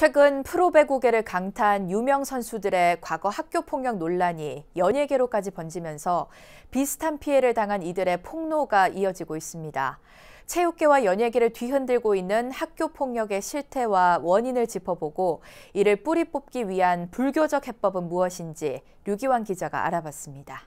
최근 프로배구계를 강타한 유명 선수들의 과거 학교 폭력 논란이 연예계로까지 번지면서 비슷한 피해를 당한 이들의 폭로가 이어지고 있습니다. 체육계와 연예계를 뒤흔들고 있는 학교 폭력의 실태와 원인을 짚어보고 이를 뿌리 뽑기 위한 불교적 해법은 무엇인지 류기환 기자가 알아봤습니다.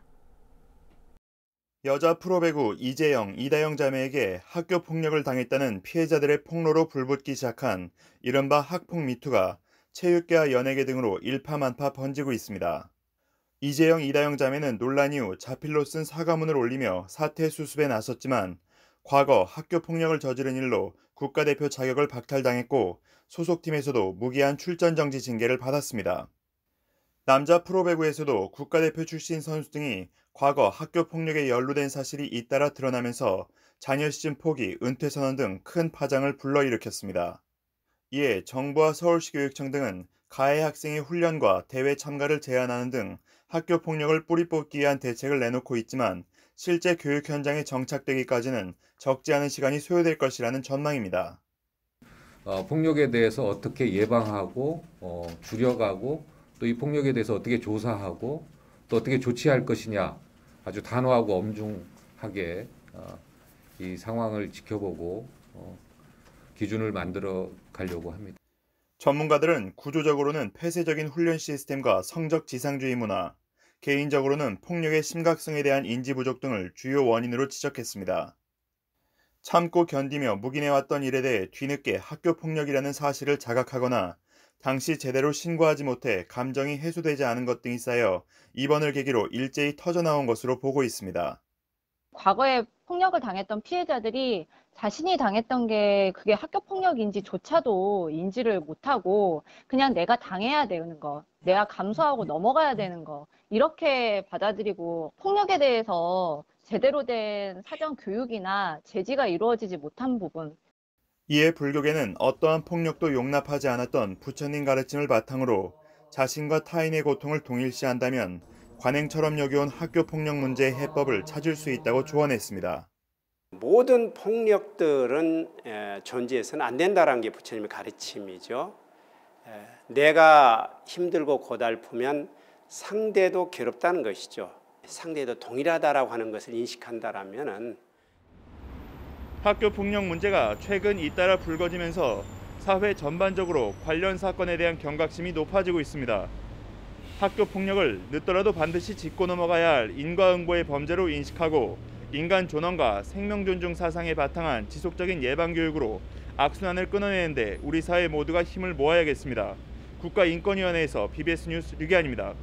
여자 프로배구 이재영, 이다영 자매에게 학교 폭력을 당했다는 피해자들의 폭로로 불붙기 시작한 이른바 학폭 미투가 체육계와 연예계 등으로 일파만파 번지고 있습니다. 이재영, 이다영 자매는 논란 이후 자필로 쓴 사과문을 올리며 사태 수습에 나섰지만 과거 학교 폭력을 저지른 일로 국가대표 자격을 박탈당했고 소속팀에서도 무기한 출전 정지 징계를 받았습니다. 남자 프로배구에서도 국가대표 출신 선수 등이 과거 학교 폭력에 연루된 사실이 잇따라 드러나면서 자녀 시즌 포기, 은퇴 선언 등 큰 파장을 불러일으켰습니다. 이에 정부와 서울시 교육청 등은 가해 학생의 훈련과 대회 참가를 제한하는 등 학교 폭력을 뿌리 뽑기 위한 대책을 내놓고 있지만 실제 교육 현장에 정착되기까지는 적지 않은 시간이 소요될 것이라는 전망입니다. 어, 폭력에 대해서 어떻게 예방하고 어, 줄여가고 또 이 폭력에 대해서 어떻게 조사하고 또 어떻게 조치할 것이냐 아주 단호하고 엄중하게 어, 이 상황을 지켜보고 어, 기준을 만들어 가려고 합니다. 전문가들은 구조적으로는 폐쇄적인 훈련 시스템과 성적 지상주의 문화, 개인적으로는 폭력의 심각성에 대한 인지 부족 등을 주요 원인으로 지적했습니다. 참고 견디며 묵인해왔던 일에 대해 뒤늦게 학교 폭력이라는 사실을 자각하거나 당시 제대로 신고하지 못해 감정이 해소되지 않은 것 등이 쌓여 이번을 계기로 일제히 터져나온 것으로 보고 있습니다. 과거에 폭력을 당했던 피해자들이 자신이 당했던 게 그게 학교 폭력인지조차도 인지를 못하고 그냥 내가 당해야 되는 거, 내가 감수하고 넘어가야 되는 거 이렇게 받아들이고 폭력에 대해서 제대로 된 사전 교육이나 제지가 이루어지지 못한 부분 이에 불교계는 어떠한 폭력도 용납하지 않았던 부처님 가르침을 바탕으로 자신과 타인의 고통을 동일시한다면 관행처럼 여겨온 학교 폭력 문제의 해법을 찾을 수 있다고 조언했습니다. 모든 폭력들은 존재해서는 안된다는게 부처님의 가르침이죠. 내가 힘들고 고달프면 상대도 괴롭다는 것이죠. 상대도 동일하다라 하는 것을 인식한다면 학교 폭력 문제가 최근 잇따라 불거지면서 사회 전반적으로 관련 사건에 대한 경각심이 높아지고 있습니다. 학교 폭력을 늦더라도 반드시 짚고 넘어가야 할 인과응보의 범죄로 인식하고 인간 존엄과 생명 존중 사상에 바탕한 지속적인 예방 교육으로 악순환을 끊어내는데 우리 사회 모두가 힘을 모아야겠습니다. 국가인권위원회에서 BBS 뉴스 유기환입니다.